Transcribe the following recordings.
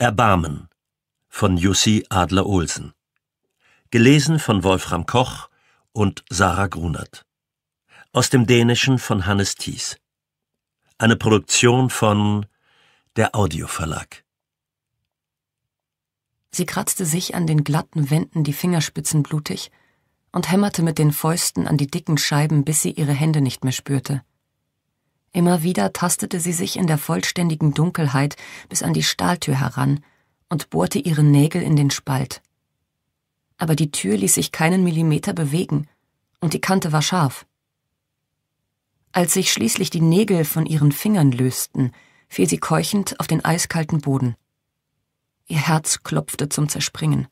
Erbarmen von Jussi Adler-Olsen. Gelesen von Wolfram Koch und Sarah Grunert. Aus dem Dänischen von Hannes Thies. Eine Produktion von der Audioverlag. Sie kratzte sich an den glatten Wänden die Fingerspitzen blutig und hämmerte mit den Fäusten an die dicken Scheiben, bis sie ihre Hände nicht mehr spürte. Immer wieder tastete sie sich in der vollständigen Dunkelheit bis an die Stahltür heran und bohrte ihre Nägel in den Spalt. Aber die Tür ließ sich keinen Millimeter bewegen, und die Kante war scharf. Als sich schließlich die Nägel von ihren Fingern lösten, fiel sie keuchend auf den eiskalten Boden. Ihr Herz klopfte zum Zerspringen.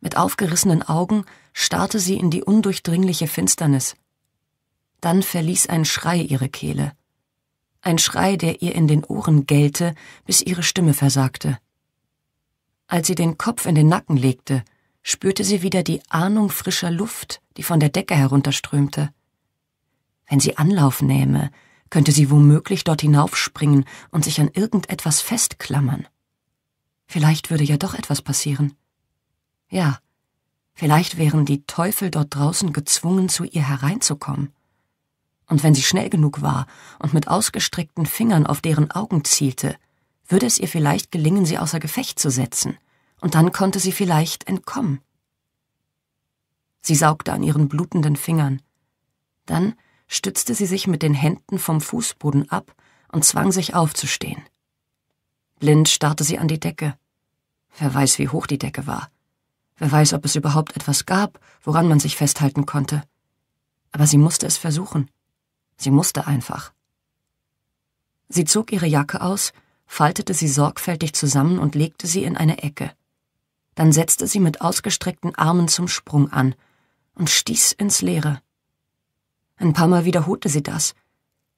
Mit aufgerissenen Augen starrte sie in die undurchdringliche Finsternis. Dann verließ ein Schrei ihre Kehle ein Schrei, der ihr in den Ohren gellte, bis ihre Stimme versagte. Als sie den Kopf in den Nacken legte, spürte sie wieder die Ahnung frischer Luft, die von der Decke herunterströmte. Wenn sie Anlauf nähme, könnte sie womöglich dort hinaufspringen und sich an irgendetwas festklammern. Vielleicht würde ja doch etwas passieren. Ja, vielleicht wären die Teufel dort draußen gezwungen, zu ihr hereinzukommen und wenn sie schnell genug war und mit ausgestreckten Fingern auf deren Augen zielte, würde es ihr vielleicht gelingen, sie außer Gefecht zu setzen, und dann konnte sie vielleicht entkommen. Sie saugte an ihren blutenden Fingern. Dann stützte sie sich mit den Händen vom Fußboden ab und zwang sich aufzustehen. Blind starrte sie an die Decke. Wer weiß, wie hoch die Decke war. Wer weiß, ob es überhaupt etwas gab, woran man sich festhalten konnte. Aber sie musste es versuchen. Sie musste einfach. Sie zog ihre Jacke aus, faltete sie sorgfältig zusammen und legte sie in eine Ecke. Dann setzte sie mit ausgestreckten Armen zum Sprung an und stieß ins Leere. Ein paar Mal wiederholte sie das,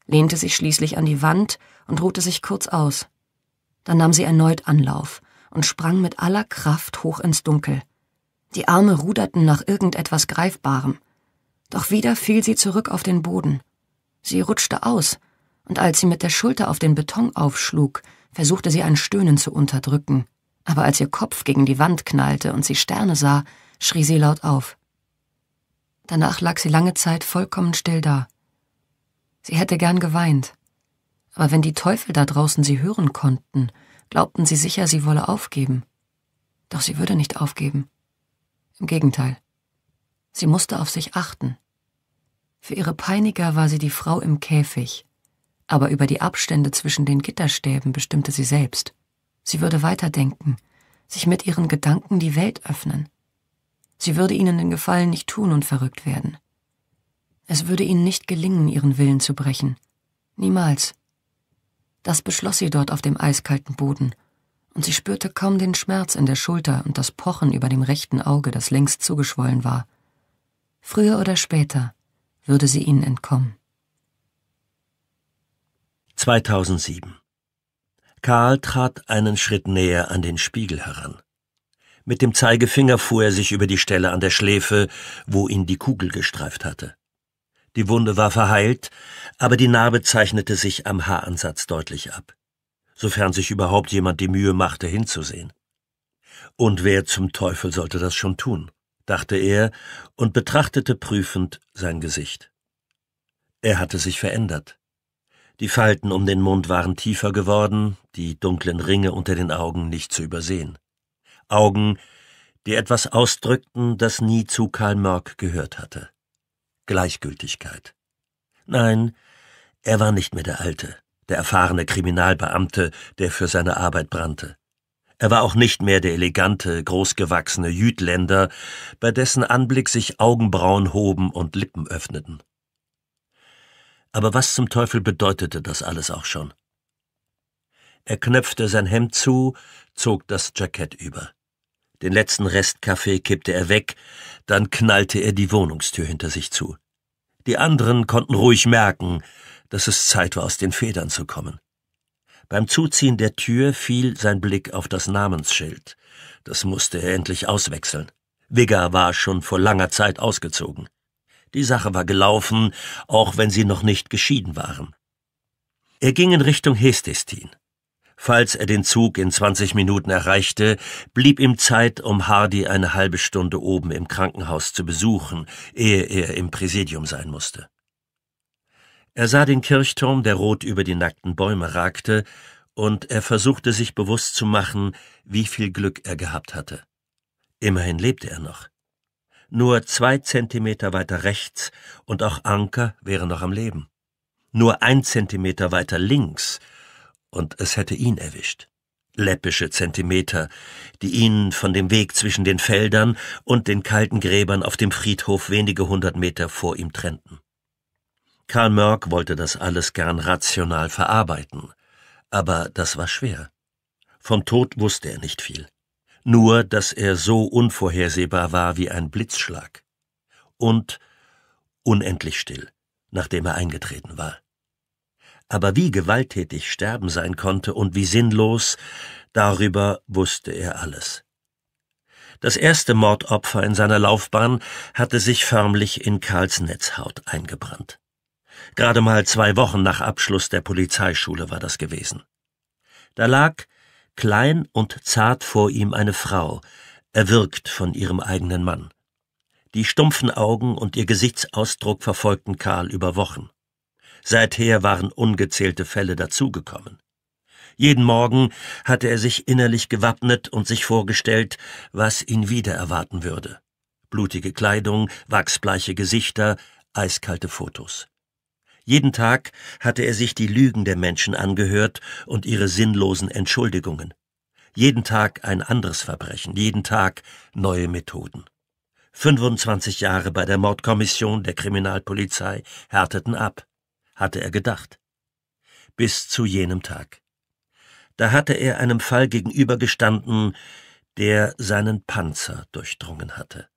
lehnte sich schließlich an die Wand und ruhte sich kurz aus. Dann nahm sie erneut Anlauf und sprang mit aller Kraft hoch ins Dunkel. Die Arme ruderten nach irgendetwas Greifbarem. Doch wieder fiel sie zurück auf den Boden. Sie rutschte aus, und als sie mit der Schulter auf den Beton aufschlug, versuchte sie ein Stöhnen zu unterdrücken, aber als ihr Kopf gegen die Wand knallte und sie Sterne sah, schrie sie laut auf. Danach lag sie lange Zeit vollkommen still da. Sie hätte gern geweint, aber wenn die Teufel da draußen sie hören konnten, glaubten sie sicher, sie wolle aufgeben. Doch sie würde nicht aufgeben. Im Gegenteil. Sie musste auf sich achten. Für ihre Peiniger war sie die Frau im Käfig, aber über die Abstände zwischen den Gitterstäben bestimmte sie selbst. Sie würde weiterdenken, sich mit ihren Gedanken die Welt öffnen. Sie würde ihnen den Gefallen nicht tun und verrückt werden. Es würde ihnen nicht gelingen, ihren Willen zu brechen. Niemals. Das beschloss sie dort auf dem eiskalten Boden, und sie spürte kaum den Schmerz in der Schulter und das Pochen über dem rechten Auge, das längst zugeschwollen war. Früher oder später würde sie ihnen entkommen. 2007 Karl trat einen Schritt näher an den Spiegel heran. Mit dem Zeigefinger fuhr er sich über die Stelle an der Schläfe, wo ihn die Kugel gestreift hatte. Die Wunde war verheilt, aber die Narbe zeichnete sich am Haaransatz deutlich ab, sofern sich überhaupt jemand die Mühe machte, hinzusehen. Und wer zum Teufel sollte das schon tun? dachte er und betrachtete prüfend sein Gesicht. Er hatte sich verändert. Die Falten um den Mund waren tiefer geworden, die dunklen Ringe unter den Augen nicht zu übersehen. Augen, die etwas ausdrückten, das nie zu Karl Mörck gehört hatte. Gleichgültigkeit. Nein, er war nicht mehr der Alte, der erfahrene Kriminalbeamte, der für seine Arbeit brannte. Er war auch nicht mehr der elegante, großgewachsene Jütländer, bei dessen Anblick sich Augenbrauen hoben und Lippen öffneten. Aber was zum Teufel bedeutete das alles auch schon? Er knöpfte sein Hemd zu, zog das Jackett über. Den letzten Rest Kaffee kippte er weg, dann knallte er die Wohnungstür hinter sich zu. Die anderen konnten ruhig merken, dass es Zeit war, aus den Federn zu kommen. Beim Zuziehen der Tür fiel sein Blick auf das Namensschild. Das musste er endlich auswechseln. Wigger war schon vor langer Zeit ausgezogen. Die Sache war gelaufen, auch wenn sie noch nicht geschieden waren. Er ging in Richtung Hestestin. Falls er den Zug in 20 Minuten erreichte, blieb ihm Zeit, um Hardy eine halbe Stunde oben im Krankenhaus zu besuchen, ehe er im Präsidium sein musste. Er sah den Kirchturm, der rot über die nackten Bäume ragte, und er versuchte sich bewusst zu machen, wie viel Glück er gehabt hatte. Immerhin lebte er noch. Nur zwei Zentimeter weiter rechts und auch Anker wäre noch am Leben. Nur ein Zentimeter weiter links und es hätte ihn erwischt. Läppische Zentimeter, die ihn von dem Weg zwischen den Feldern und den kalten Gräbern auf dem Friedhof wenige hundert Meter vor ihm trennten. Karl Mörck wollte das alles gern rational verarbeiten, aber das war schwer. Vom Tod wusste er nicht viel. Nur, dass er so unvorhersehbar war wie ein Blitzschlag. Und unendlich still, nachdem er eingetreten war. Aber wie gewalttätig Sterben sein konnte und wie sinnlos, darüber wusste er alles. Das erste Mordopfer in seiner Laufbahn hatte sich förmlich in Karls Netzhaut eingebrannt. Gerade mal zwei Wochen nach Abschluss der Polizeischule war das gewesen. Da lag, klein und zart vor ihm, eine Frau, erwürgt von ihrem eigenen Mann. Die stumpfen Augen und ihr Gesichtsausdruck verfolgten Karl über Wochen. Seither waren ungezählte Fälle dazugekommen. Jeden Morgen hatte er sich innerlich gewappnet und sich vorgestellt, was ihn wieder erwarten würde. Blutige Kleidung, wachsbleiche Gesichter, eiskalte Fotos. Jeden Tag hatte er sich die Lügen der Menschen angehört und ihre sinnlosen Entschuldigungen. Jeden Tag ein anderes Verbrechen, jeden Tag neue Methoden. 25 Jahre bei der Mordkommission der Kriminalpolizei härteten ab, hatte er gedacht. Bis zu jenem Tag. Da hatte er einem Fall gegenübergestanden, der seinen Panzer durchdrungen hatte.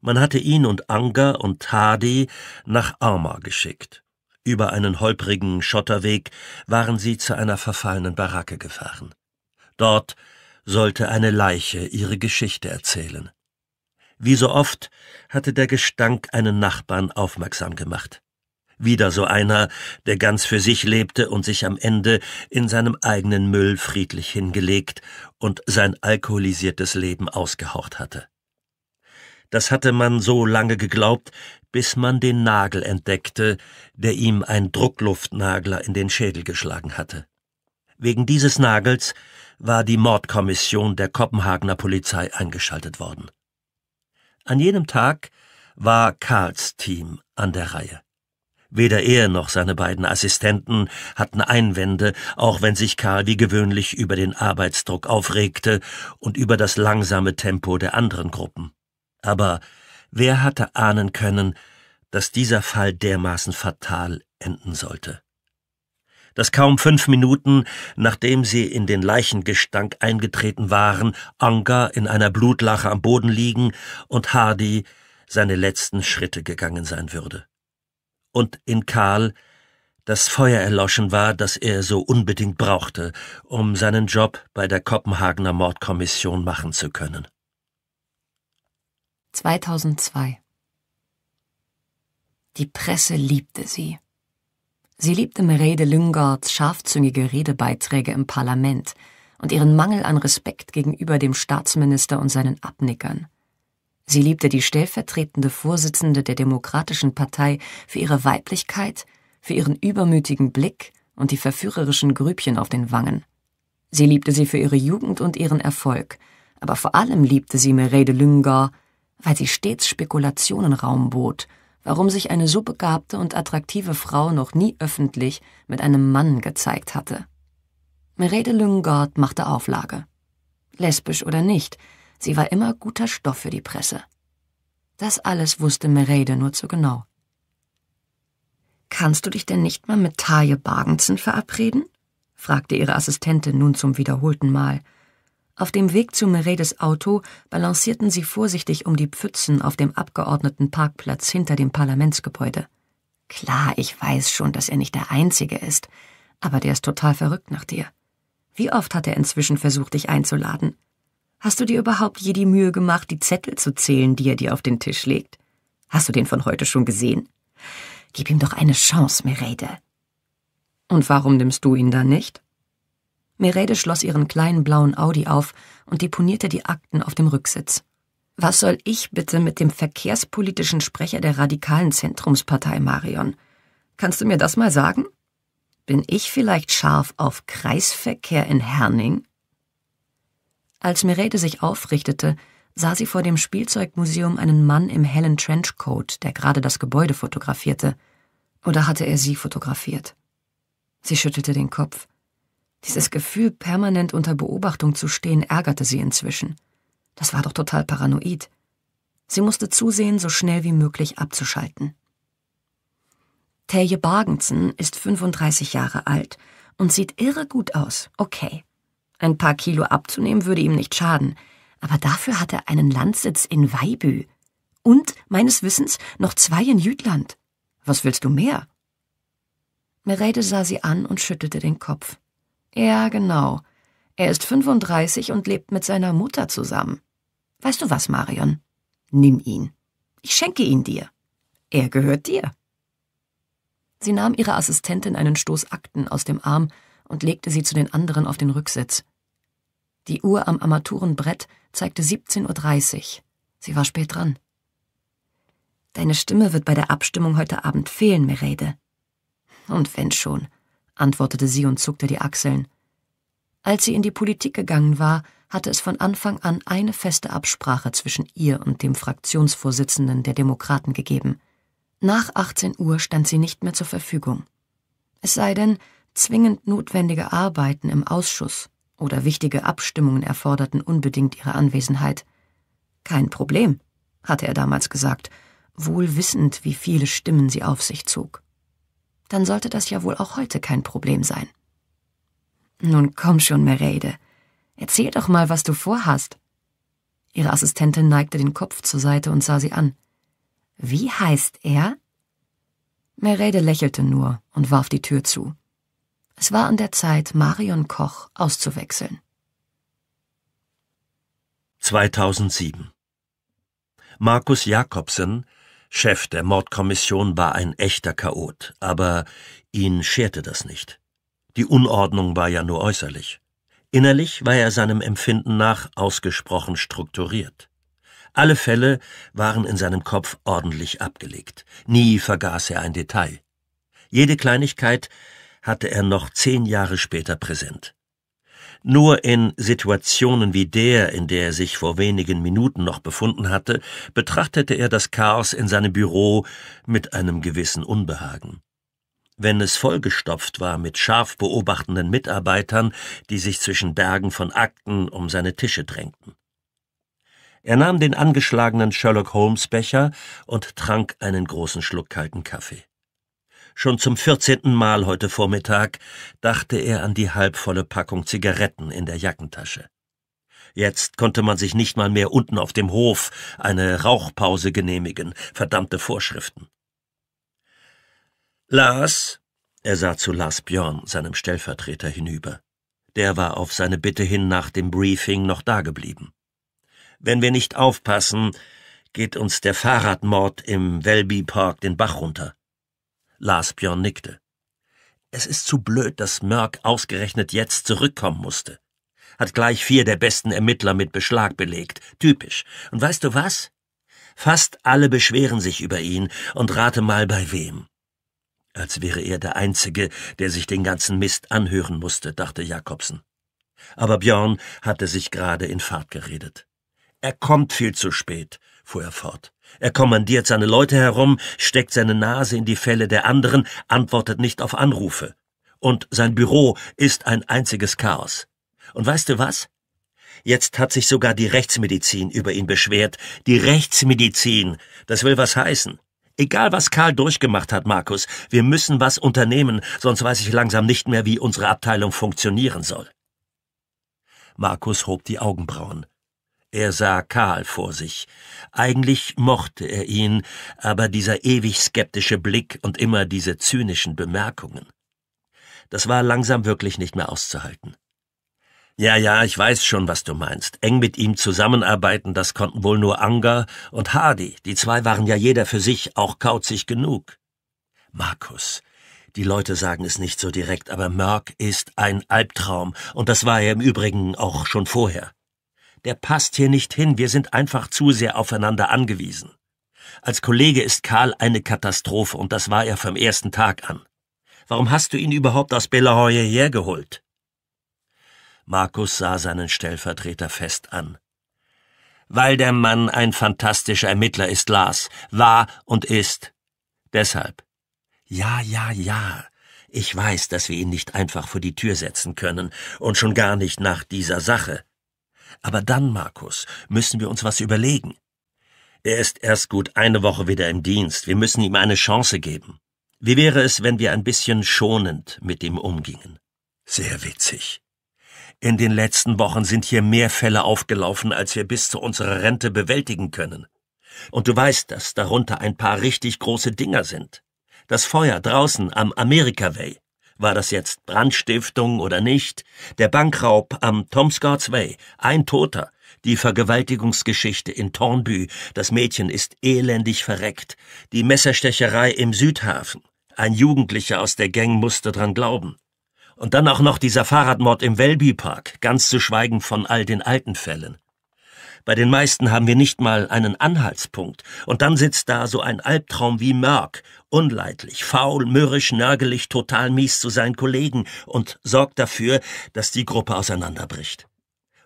Man hatte ihn und Anger und Tadi nach Arma geschickt. Über einen holprigen Schotterweg waren sie zu einer verfallenen Baracke gefahren. Dort sollte eine Leiche ihre Geschichte erzählen. Wie so oft hatte der Gestank einen Nachbarn aufmerksam gemacht. Wieder so einer, der ganz für sich lebte und sich am Ende in seinem eigenen Müll friedlich hingelegt und sein alkoholisiertes Leben ausgehaucht hatte. Das hatte man so lange geglaubt, bis man den Nagel entdeckte, der ihm ein Druckluftnagler in den Schädel geschlagen hatte. Wegen dieses Nagels war die Mordkommission der Kopenhagener Polizei eingeschaltet worden. An jenem Tag war Karls Team an der Reihe. Weder er noch seine beiden Assistenten hatten Einwände, auch wenn sich Karl wie gewöhnlich über den Arbeitsdruck aufregte und über das langsame Tempo der anderen Gruppen. Aber wer hatte ahnen können, dass dieser Fall dermaßen fatal enden sollte? dass kaum fünf Minuten, nachdem sie in den Leichengestank eingetreten waren, Anker in einer Blutlache am Boden liegen und Hardy seine letzten Schritte gegangen sein würde. Und in Karl das Feuer erloschen war, das er so unbedingt brauchte, um seinen Job bei der Kopenhagener Mordkommission machen zu können. 2002 Die Presse liebte sie. Sie liebte Merede Lüngards scharfzüngige Redebeiträge im Parlament und ihren Mangel an Respekt gegenüber dem Staatsminister und seinen Abnickern. Sie liebte die stellvertretende Vorsitzende der Demokratischen Partei für ihre Weiblichkeit, für ihren übermütigen Blick und die verführerischen Grübchen auf den Wangen. Sie liebte sie für ihre Jugend und ihren Erfolg, aber vor allem liebte sie Merede Lüngar weil sie stets Spekulationen Raum bot, warum sich eine so begabte und attraktive Frau noch nie öffentlich mit einem Mann gezeigt hatte. Merede Lyngard machte Auflage. Lesbisch oder nicht, sie war immer guter Stoff für die Presse. Das alles wusste Merede nur zu genau. Kannst du dich denn nicht mal mit Taje Bargensen verabreden? fragte ihre Assistentin nun zum wiederholten Mal – auf dem Weg zu Meredes Auto balancierten sie vorsichtig um die Pfützen auf dem Abgeordnetenparkplatz hinter dem Parlamentsgebäude. Klar, ich weiß schon, dass er nicht der Einzige ist, aber der ist total verrückt nach dir. Wie oft hat er inzwischen versucht, dich einzuladen? Hast du dir überhaupt je die Mühe gemacht, die Zettel zu zählen, die er dir auf den Tisch legt? Hast du den von heute schon gesehen? Gib ihm doch eine Chance, Merede. Und warum nimmst du ihn dann nicht? Merede schloss ihren kleinen blauen Audi auf und deponierte die Akten auf dem Rücksitz. Was soll ich bitte mit dem verkehrspolitischen Sprecher der radikalen Zentrumspartei, Marion? Kannst du mir das mal sagen? Bin ich vielleicht scharf auf Kreisverkehr in Herning? Als Merede sich aufrichtete, sah sie vor dem Spielzeugmuseum einen Mann im hellen Trenchcoat, der gerade das Gebäude fotografierte. Oder hatte er sie fotografiert? Sie schüttelte den Kopf. Dieses Gefühl, permanent unter Beobachtung zu stehen, ärgerte sie inzwischen. Das war doch total paranoid. Sie musste zusehen, so schnell wie möglich abzuschalten. Terje Bargensen ist 35 Jahre alt und sieht irre gut aus, okay. Ein paar Kilo abzunehmen würde ihm nicht schaden, aber dafür hat er einen Landsitz in Weibü und, meines Wissens, noch zwei in Jütland. Was willst du mehr? Merede sah sie an und schüttelte den Kopf. Ja, genau. Er ist 35 und lebt mit seiner Mutter zusammen. Weißt du was, Marion? Nimm ihn. Ich schenke ihn dir. Er gehört dir. Sie nahm ihrer Assistentin einen Stoß Akten aus dem Arm und legte sie zu den anderen auf den Rücksitz. Die Uhr am Armaturenbrett zeigte 17.30 Uhr. Sie war spät dran. Deine Stimme wird bei der Abstimmung heute Abend fehlen, Merede. Und wenn schon antwortete sie und zuckte die Achseln. Als sie in die Politik gegangen war, hatte es von Anfang an eine feste Absprache zwischen ihr und dem Fraktionsvorsitzenden der Demokraten gegeben. Nach 18 Uhr stand sie nicht mehr zur Verfügung. Es sei denn, zwingend notwendige Arbeiten im Ausschuss oder wichtige Abstimmungen erforderten unbedingt ihre Anwesenheit. Kein Problem, hatte er damals gesagt, wohl wissend, wie viele Stimmen sie auf sich zog dann sollte das ja wohl auch heute kein Problem sein. Nun komm schon, Mereide. Erzähl doch mal, was du vorhast. Ihre Assistentin neigte den Kopf zur Seite und sah sie an. Wie heißt er? Mereide lächelte nur und warf die Tür zu. Es war an der Zeit, Marion Koch auszuwechseln. 2007 Markus Jakobsen Chef der Mordkommission war ein echter Chaot, aber ihn scherte das nicht. Die Unordnung war ja nur äußerlich. Innerlich war er seinem Empfinden nach ausgesprochen strukturiert. Alle Fälle waren in seinem Kopf ordentlich abgelegt. Nie vergaß er ein Detail. Jede Kleinigkeit hatte er noch zehn Jahre später präsent. Nur in Situationen wie der, in der er sich vor wenigen Minuten noch befunden hatte, betrachtete er das Chaos in seinem Büro mit einem gewissen Unbehagen. Wenn es vollgestopft war mit scharf beobachtenden Mitarbeitern, die sich zwischen Bergen von Akten um seine Tische drängten. Er nahm den angeschlagenen Sherlock Holmes Becher und trank einen großen Schluck kalten Kaffee. Schon zum vierzehnten Mal heute Vormittag dachte er an die halbvolle Packung Zigaretten in der Jackentasche. Jetzt konnte man sich nicht mal mehr unten auf dem Hof eine Rauchpause genehmigen, verdammte Vorschriften. Lars, er sah zu Lars Björn, seinem Stellvertreter, hinüber. Der war auf seine Bitte hin nach dem Briefing noch dageblieben. Wenn wir nicht aufpassen, geht uns der Fahrradmord im Welby Park den Bach runter. Lars Björn nickte. Es ist zu blöd, dass Mörk ausgerechnet jetzt zurückkommen musste. Hat gleich vier der besten Ermittler mit Beschlag belegt. Typisch. Und weißt du was? Fast alle beschweren sich über ihn und rate mal bei wem. Als wäre er der Einzige, der sich den ganzen Mist anhören musste, dachte Jakobsen. Aber Björn hatte sich gerade in Fahrt geredet. Er kommt viel zu spät, fuhr er fort. Er kommandiert seine Leute herum, steckt seine Nase in die Fälle der anderen, antwortet nicht auf Anrufe. Und sein Büro ist ein einziges Chaos. Und weißt du was? Jetzt hat sich sogar die Rechtsmedizin über ihn beschwert. Die Rechtsmedizin, das will was heißen. Egal, was Karl durchgemacht hat, Markus, wir müssen was unternehmen, sonst weiß ich langsam nicht mehr, wie unsere Abteilung funktionieren soll. Markus hob die Augenbrauen. Er sah Karl vor sich. Eigentlich mochte er ihn, aber dieser ewig skeptische Blick und immer diese zynischen Bemerkungen. Das war langsam wirklich nicht mehr auszuhalten. Ja, ja, ich weiß schon, was du meinst. Eng mit ihm zusammenarbeiten, das konnten wohl nur Anger und Hardy. Die zwei waren ja jeder für sich auch kauzig genug. Markus, die Leute sagen es nicht so direkt, aber Merck ist ein Albtraum, und das war er im Übrigen auch schon vorher der passt hier nicht hin, wir sind einfach zu sehr aufeinander angewiesen. Als Kollege ist Karl eine Katastrophe und das war er vom ersten Tag an. Warum hast du ihn überhaupt aus Belahoye hergeholt? Markus sah seinen Stellvertreter fest an. Weil der Mann ein fantastischer Ermittler ist, Lars, war und ist. Deshalb. Ja, ja, ja. Ich weiß, dass wir ihn nicht einfach vor die Tür setzen können und schon gar nicht nach dieser Sache. Aber dann, Markus, müssen wir uns was überlegen. Er ist erst gut eine Woche wieder im Dienst. Wir müssen ihm eine Chance geben. Wie wäre es, wenn wir ein bisschen schonend mit ihm umgingen? Sehr witzig. In den letzten Wochen sind hier mehr Fälle aufgelaufen, als wir bis zu unserer Rente bewältigen können. Und du weißt, dass darunter ein paar richtig große Dinger sind. Das Feuer draußen am Amerikaway war das jetzt Brandstiftung oder nicht, der Bankraub am Tom Scott's Way, ein Toter, die Vergewaltigungsgeschichte in Tornby, das Mädchen ist elendig verreckt, die Messerstecherei im Südhafen, ein Jugendlicher aus der Gang musste dran glauben. Und dann auch noch dieser Fahrradmord im Welby Park, ganz zu schweigen von all den alten Fällen. Bei den meisten haben wir nicht mal einen Anhaltspunkt. Und dann sitzt da so ein Albtraum wie Merck, unleidlich, faul, mürrisch, nörgelig, total mies zu seinen Kollegen und sorgt dafür, dass die Gruppe auseinanderbricht.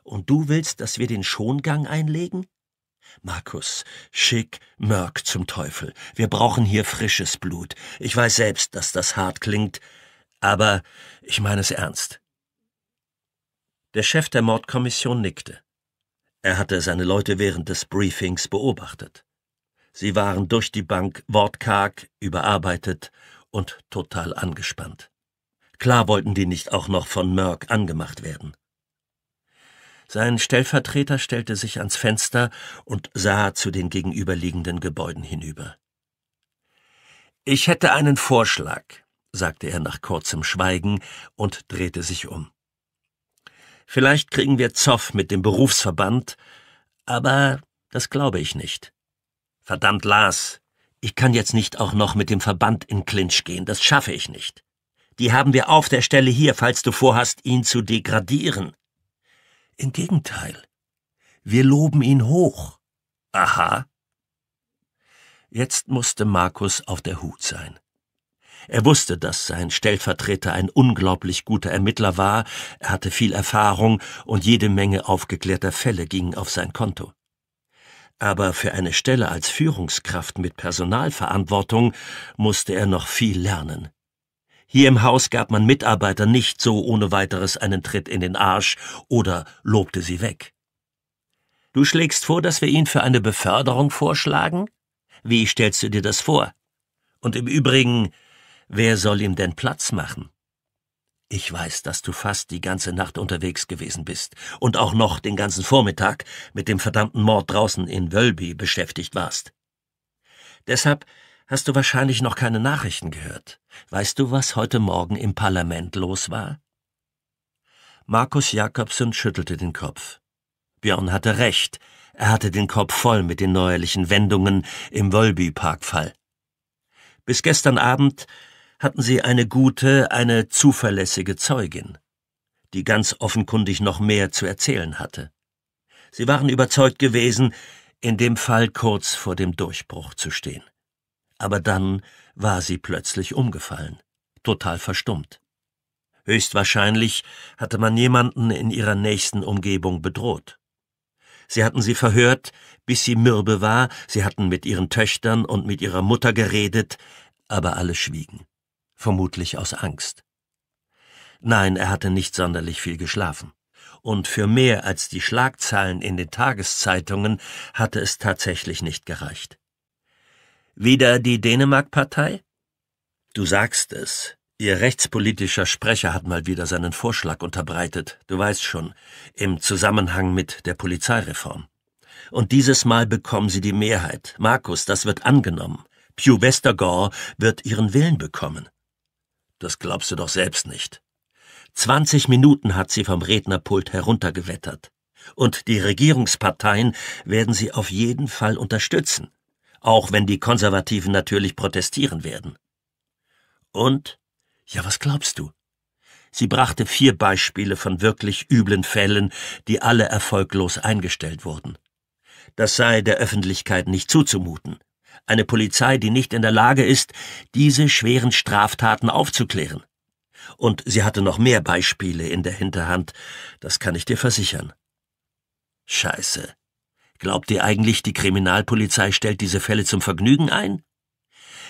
Und du willst, dass wir den Schongang einlegen? Markus, schick Merck zum Teufel. Wir brauchen hier frisches Blut. Ich weiß selbst, dass das hart klingt, aber ich meine es ernst. Der Chef der Mordkommission nickte. Er hatte seine Leute während des Briefings beobachtet. Sie waren durch die Bank wortkarg, überarbeitet und total angespannt. Klar wollten die nicht auch noch von Merck angemacht werden. Sein Stellvertreter stellte sich ans Fenster und sah zu den gegenüberliegenden Gebäuden hinüber. Ich hätte einen Vorschlag, sagte er nach kurzem Schweigen und drehte sich um. Vielleicht kriegen wir Zoff mit dem Berufsverband, aber das glaube ich nicht. Verdammt, Lars, ich kann jetzt nicht auch noch mit dem Verband in Clinch gehen, das schaffe ich nicht. Die haben wir auf der Stelle hier, falls du vorhast, ihn zu degradieren. Im Gegenteil, wir loben ihn hoch. Aha. Jetzt musste Markus auf der Hut sein. Er wusste, dass sein Stellvertreter ein unglaublich guter Ermittler war, er hatte viel Erfahrung und jede Menge aufgeklärter Fälle gingen auf sein Konto. Aber für eine Stelle als Führungskraft mit Personalverantwortung musste er noch viel lernen. Hier im Haus gab man Mitarbeiter nicht so ohne weiteres einen Tritt in den Arsch oder lobte sie weg. Du schlägst vor, dass wir ihn für eine Beförderung vorschlagen? Wie stellst du dir das vor? Und im Übrigen, Wer soll ihm denn Platz machen? Ich weiß, dass du fast die ganze Nacht unterwegs gewesen bist und auch noch den ganzen Vormittag mit dem verdammten Mord draußen in Wölby beschäftigt warst. Deshalb hast du wahrscheinlich noch keine Nachrichten gehört. Weißt du, was heute Morgen im Parlament los war? Markus Jakobsen schüttelte den Kopf. Björn hatte recht. Er hatte den Kopf voll mit den neuerlichen Wendungen im wölby parkfall Bis gestern Abend hatten sie eine gute, eine zuverlässige Zeugin, die ganz offenkundig noch mehr zu erzählen hatte. Sie waren überzeugt gewesen, in dem Fall kurz vor dem Durchbruch zu stehen. Aber dann war sie plötzlich umgefallen, total verstummt. Höchstwahrscheinlich hatte man jemanden in ihrer nächsten Umgebung bedroht. Sie hatten sie verhört, bis sie mürbe war, sie hatten mit ihren Töchtern und mit ihrer Mutter geredet, aber alle schwiegen vermutlich aus Angst. Nein, er hatte nicht sonderlich viel geschlafen. Und für mehr als die Schlagzeilen in den Tageszeitungen hatte es tatsächlich nicht gereicht. Wieder die Dänemark-Partei? Du sagst es. Ihr rechtspolitischer Sprecher hat mal wieder seinen Vorschlag unterbreitet, du weißt schon, im Zusammenhang mit der Polizeireform. Und dieses Mal bekommen sie die Mehrheit. Markus, das wird angenommen. Pew Westergaard wird ihren Willen bekommen. Das glaubst du doch selbst nicht. 20 Minuten hat sie vom Rednerpult heruntergewettert. Und die Regierungsparteien werden sie auf jeden Fall unterstützen, auch wenn die Konservativen natürlich protestieren werden. Und? Ja, was glaubst du? Sie brachte vier Beispiele von wirklich üblen Fällen, die alle erfolglos eingestellt wurden. Das sei der Öffentlichkeit nicht zuzumuten eine Polizei, die nicht in der Lage ist, diese schweren Straftaten aufzuklären. Und sie hatte noch mehr Beispiele in der Hinterhand, das kann ich dir versichern. Scheiße. Glaubt ihr eigentlich, die Kriminalpolizei stellt diese Fälle zum Vergnügen ein?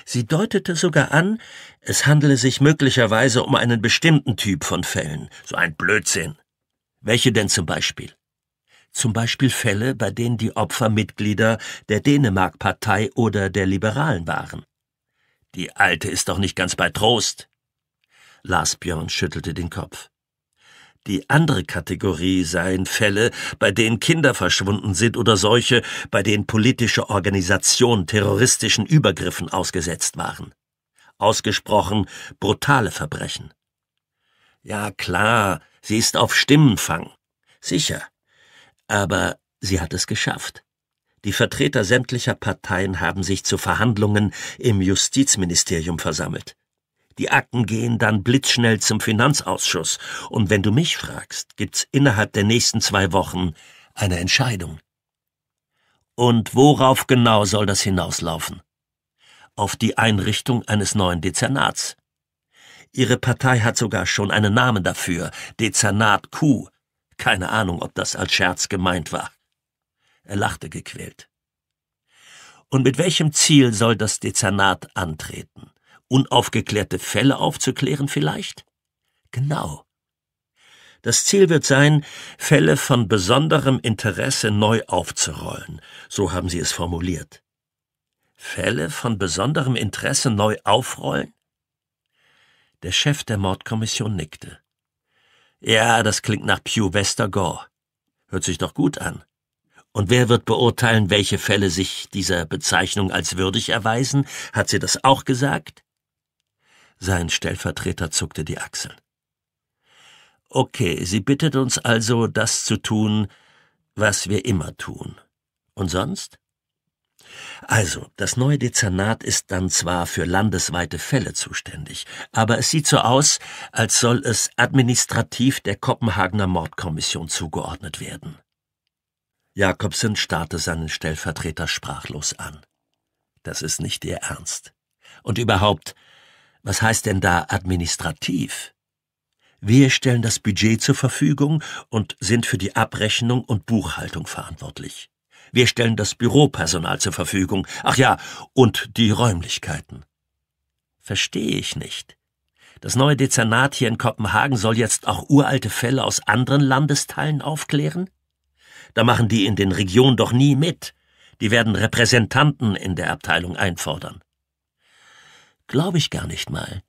Sie deutete sogar an, es handele sich möglicherweise um einen bestimmten Typ von Fällen, so ein Blödsinn. Welche denn zum Beispiel? zum Beispiel Fälle, bei denen die Opfer Mitglieder der Dänemark-Partei oder der Liberalen waren. Die Alte ist doch nicht ganz bei Trost. Lars Björn schüttelte den Kopf. Die andere Kategorie seien Fälle, bei denen Kinder verschwunden sind oder solche, bei denen politische Organisationen terroristischen Übergriffen ausgesetzt waren. Ausgesprochen brutale Verbrechen. Ja klar, sie ist auf Stimmenfang. Sicher, aber sie hat es geschafft. Die Vertreter sämtlicher Parteien haben sich zu Verhandlungen im Justizministerium versammelt. Die Akten gehen dann blitzschnell zum Finanzausschuss, und wenn du mich fragst, gibt's innerhalb der nächsten zwei Wochen eine Entscheidung. Und worauf genau soll das hinauslaufen? Auf die Einrichtung eines neuen Dezernats. Ihre Partei hat sogar schon einen Namen dafür, Dezernat Q, keine Ahnung, ob das als Scherz gemeint war. Er lachte gequält. Und mit welchem Ziel soll das Dezernat antreten? Unaufgeklärte Fälle aufzuklären vielleicht? Genau. Das Ziel wird sein, Fälle von besonderem Interesse neu aufzurollen, so haben Sie es formuliert. Fälle von besonderem Interesse neu aufrollen? Der Chef der Mordkommission nickte. Ja, das klingt nach Pew Westergore. Hört sich doch gut an. Und wer wird beurteilen, welche Fälle sich dieser Bezeichnung als würdig erweisen? Hat sie das auch gesagt? Sein Stellvertreter zuckte die Achseln. Okay, sie bittet uns also, das zu tun, was wir immer tun. Und sonst? Also, das neue Dezernat ist dann zwar für landesweite Fälle zuständig, aber es sieht so aus, als soll es administrativ der Kopenhagener Mordkommission zugeordnet werden. Jakobsen starrte seinen Stellvertreter sprachlos an. Das ist nicht ihr Ernst. Und überhaupt, was heißt denn da administrativ? Wir stellen das Budget zur Verfügung und sind für die Abrechnung und Buchhaltung verantwortlich. Wir stellen das Büropersonal zur Verfügung. Ach ja, und die Räumlichkeiten. Verstehe ich nicht. Das neue Dezernat hier in Kopenhagen soll jetzt auch uralte Fälle aus anderen Landesteilen aufklären? Da machen die in den Regionen doch nie mit. Die werden Repräsentanten in der Abteilung einfordern. Glaube ich gar nicht mal.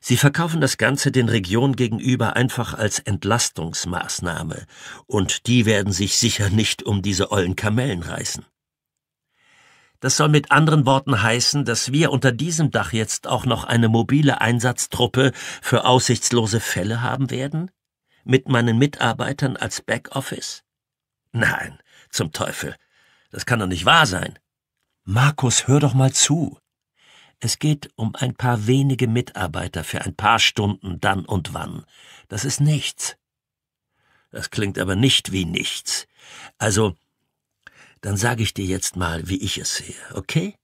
Sie verkaufen das Ganze den Regionen gegenüber einfach als Entlastungsmaßnahme, und die werden sich sicher nicht um diese ollen Kamellen reißen. Das soll mit anderen Worten heißen, dass wir unter diesem Dach jetzt auch noch eine mobile Einsatztruppe für aussichtslose Fälle haben werden? Mit meinen Mitarbeitern als Backoffice? Nein, zum Teufel. Das kann doch nicht wahr sein. Markus, hör doch mal zu. Es geht um ein paar wenige Mitarbeiter für ein paar Stunden dann und wann. Das ist nichts. Das klingt aber nicht wie nichts. Also, dann sage ich dir jetzt mal, wie ich es sehe, okay?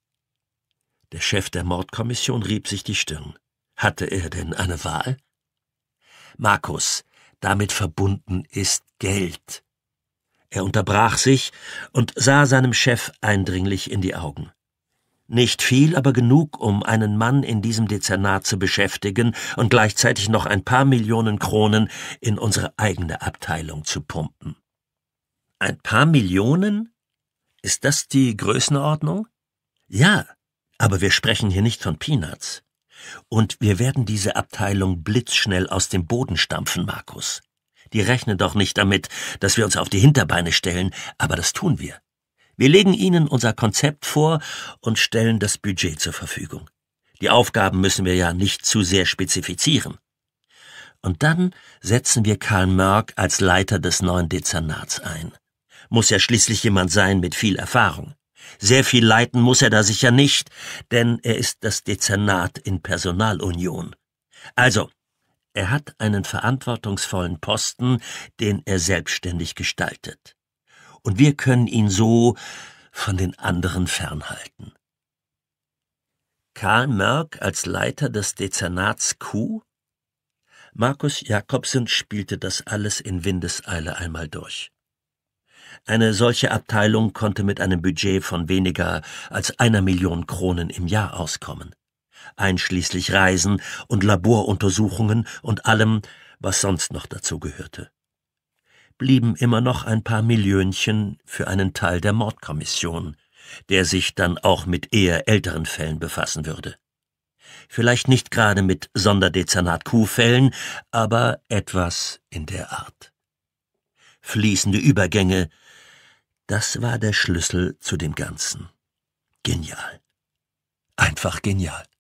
Der Chef der Mordkommission rieb sich die Stirn. Hatte er denn eine Wahl? Markus, damit verbunden ist Geld. Er unterbrach sich und sah seinem Chef eindringlich in die Augen. Nicht viel, aber genug, um einen Mann in diesem Dezernat zu beschäftigen und gleichzeitig noch ein paar Millionen Kronen in unsere eigene Abteilung zu pumpen. Ein paar Millionen? Ist das die Größenordnung? Ja, aber wir sprechen hier nicht von Peanuts. Und wir werden diese Abteilung blitzschnell aus dem Boden stampfen, Markus. Die rechnen doch nicht damit, dass wir uns auf die Hinterbeine stellen, aber das tun wir. Wir legen Ihnen unser Konzept vor und stellen das Budget zur Verfügung. Die Aufgaben müssen wir ja nicht zu sehr spezifizieren. Und dann setzen wir Karl Mörk als Leiter des neuen Dezernats ein. Muss ja schließlich jemand sein mit viel Erfahrung. Sehr viel leiten muss er da sicher nicht, denn er ist das Dezernat in Personalunion. Also, er hat einen verantwortungsvollen Posten, den er selbstständig gestaltet und wir können ihn so von den anderen fernhalten. Karl Mörk als Leiter des Dezernats Q? Markus Jakobsen spielte das alles in Windeseile einmal durch. Eine solche Abteilung konnte mit einem Budget von weniger als einer Million Kronen im Jahr auskommen, einschließlich Reisen und Laboruntersuchungen und allem, was sonst noch dazu gehörte blieben immer noch ein paar Millionchen für einen Teil der Mordkommission, der sich dann auch mit eher älteren Fällen befassen würde. Vielleicht nicht gerade mit Sonderdezernat Q-Fällen, aber etwas in der Art. Fließende Übergänge, das war der Schlüssel zu dem Ganzen. Genial. Einfach genial.